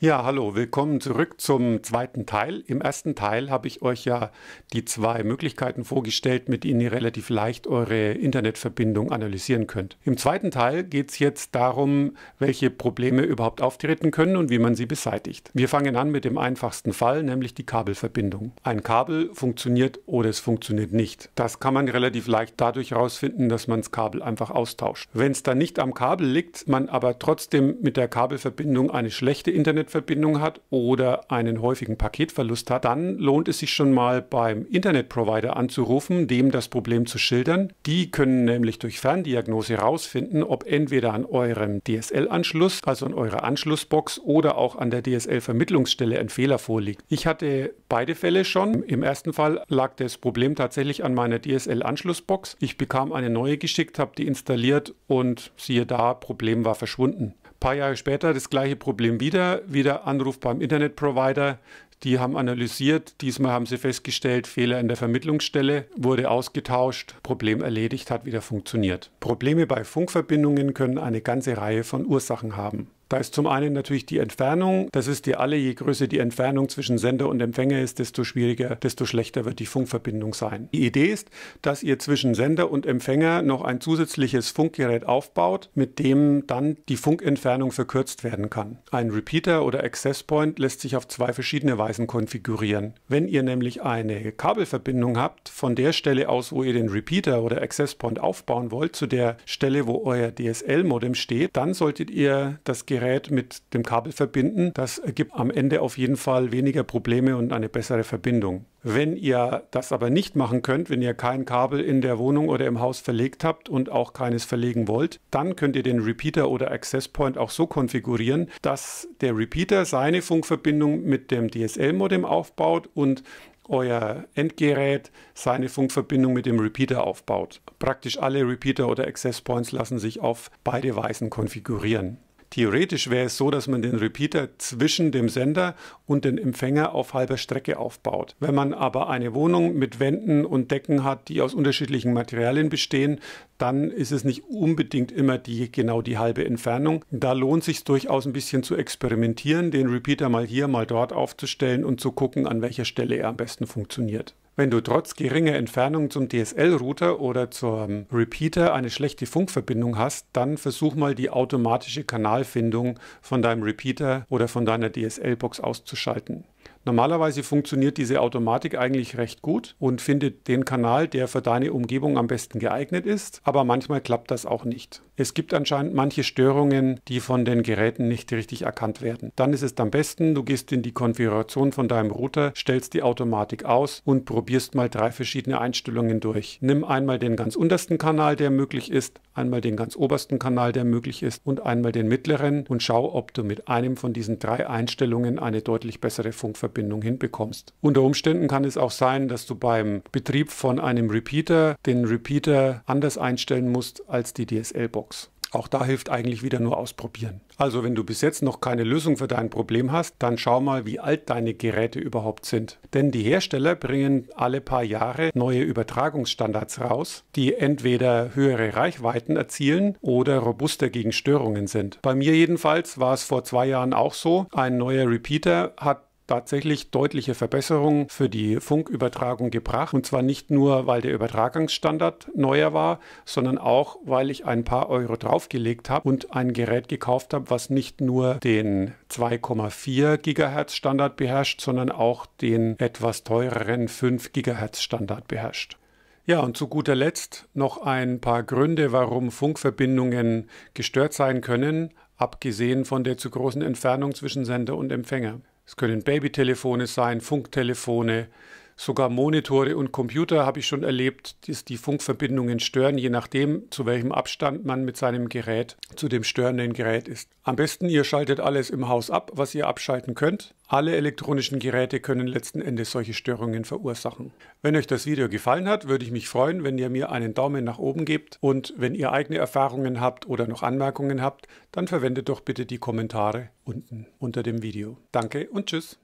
Ja, hallo, willkommen zurück zum zweiten Teil. Im ersten Teil habe ich euch ja die zwei Möglichkeiten vorgestellt, mit denen ihr relativ leicht eure Internetverbindung analysieren könnt. Im zweiten Teil geht es jetzt darum, welche Probleme überhaupt auftreten können und wie man sie beseitigt. Wir fangen an mit dem einfachsten Fall, nämlich die Kabelverbindung. Ein Kabel funktioniert oder es funktioniert nicht. Das kann man relativ leicht dadurch herausfinden, dass man das Kabel einfach austauscht. Wenn es dann nicht am Kabel liegt, man aber trotzdem mit der Kabelverbindung eine schlechte Internet Internetverbindung hat oder einen häufigen Paketverlust hat, dann lohnt es sich schon mal beim Internetprovider anzurufen, dem das Problem zu schildern. Die können nämlich durch Ferndiagnose herausfinden, ob entweder an eurem DSL-Anschluss, also an eurer Anschlussbox oder auch an der DSL-Vermittlungsstelle ein Fehler vorliegt. Ich hatte beide Fälle schon. Im ersten Fall lag das Problem tatsächlich an meiner DSL-Anschlussbox. Ich bekam eine neue geschickt, habe die installiert und siehe da, Problem war verschwunden paar Jahre später das gleiche Problem wieder, wieder Anruf beim Internetprovider. Die haben analysiert, diesmal haben sie festgestellt, Fehler in der Vermittlungsstelle, wurde ausgetauscht, Problem erledigt, hat wieder funktioniert. Probleme bei Funkverbindungen können eine ganze Reihe von Ursachen haben. Da ist zum einen natürlich die Entfernung. Das ist dir alle, je größer die Entfernung zwischen Sender und Empfänger ist, desto schwieriger, desto schlechter wird die Funkverbindung sein. Die Idee ist, dass ihr zwischen Sender und Empfänger noch ein zusätzliches Funkgerät aufbaut, mit dem dann die Funkentfernung verkürzt werden kann. Ein Repeater oder Access Point lässt sich auf zwei verschiedene Weisen konfigurieren. Wenn ihr nämlich eine Kabelverbindung habt, von der Stelle aus, wo ihr den Repeater oder Access Point aufbauen wollt, zu der Stelle, wo euer DSL-Modem steht, dann solltet ihr das Gerät Gerät mit dem Kabel verbinden. Das ergibt am Ende auf jeden Fall weniger Probleme und eine bessere Verbindung. Wenn ihr das aber nicht machen könnt, wenn ihr kein Kabel in der Wohnung oder im Haus verlegt habt und auch keines verlegen wollt, dann könnt ihr den Repeater oder Access Point auch so konfigurieren, dass der Repeater seine Funkverbindung mit dem DSL-Modem aufbaut und euer Endgerät seine Funkverbindung mit dem Repeater aufbaut. Praktisch alle Repeater oder Access Points lassen sich auf beide Weisen konfigurieren. Theoretisch wäre es so, dass man den Repeater zwischen dem Sender und dem Empfänger auf halber Strecke aufbaut. Wenn man aber eine Wohnung mit Wänden und Decken hat, die aus unterschiedlichen Materialien bestehen, dann ist es nicht unbedingt immer die genau die halbe Entfernung. Da lohnt es sich durchaus ein bisschen zu experimentieren, den Repeater mal hier, mal dort aufzustellen und zu gucken, an welcher Stelle er am besten funktioniert. Wenn du trotz geringer Entfernung zum DSL-Router oder zum Repeater eine schlechte Funkverbindung hast, dann versuch mal die automatische Kanalfindung von deinem Repeater oder von deiner DSL-Box auszuschalten. Normalerweise funktioniert diese Automatik eigentlich recht gut und findet den Kanal, der für deine Umgebung am besten geeignet ist, aber manchmal klappt das auch nicht. Es gibt anscheinend manche Störungen, die von den Geräten nicht richtig erkannt werden. Dann ist es am besten, du gehst in die Konfiguration von deinem Router, stellst die Automatik aus und probierst mal drei verschiedene Einstellungen durch. Nimm einmal den ganz untersten Kanal, der möglich ist, einmal den ganz obersten Kanal, der möglich ist, und einmal den mittleren und schau, ob du mit einem von diesen drei Einstellungen eine deutlich bessere Funkverbindung hinbekommst. Unter Umständen kann es auch sein, dass du beim Betrieb von einem Repeater den Repeater anders einstellen musst als die DSL-Box. Auch da hilft eigentlich wieder nur ausprobieren. Also wenn du bis jetzt noch keine Lösung für dein Problem hast, dann schau mal, wie alt deine Geräte überhaupt sind. Denn die Hersteller bringen alle paar Jahre neue Übertragungsstandards raus, die entweder höhere Reichweiten erzielen oder robuster gegen Störungen sind. Bei mir jedenfalls war es vor zwei Jahren auch so. Ein neuer Repeater hat tatsächlich deutliche Verbesserungen für die Funkübertragung gebracht. Und zwar nicht nur, weil der Übertragungsstandard neuer war, sondern auch, weil ich ein paar Euro draufgelegt habe und ein Gerät gekauft habe, was nicht nur den 2,4 GHz Standard beherrscht, sondern auch den etwas teureren 5 GHz Standard beherrscht. Ja, und zu guter Letzt noch ein paar Gründe, warum Funkverbindungen gestört sein können, abgesehen von der zu großen Entfernung zwischen Sender und Empfänger. Es können Babytelefone sein, Funktelefone, Sogar Monitore und Computer habe ich schon erlebt, dass die Funkverbindungen stören, je nachdem, zu welchem Abstand man mit seinem Gerät zu dem störenden Gerät ist. Am besten, ihr schaltet alles im Haus ab, was ihr abschalten könnt. Alle elektronischen Geräte können letzten Endes solche Störungen verursachen. Wenn euch das Video gefallen hat, würde ich mich freuen, wenn ihr mir einen Daumen nach oben gebt und wenn ihr eigene Erfahrungen habt oder noch Anmerkungen habt, dann verwendet doch bitte die Kommentare unten unter dem Video. Danke und tschüss.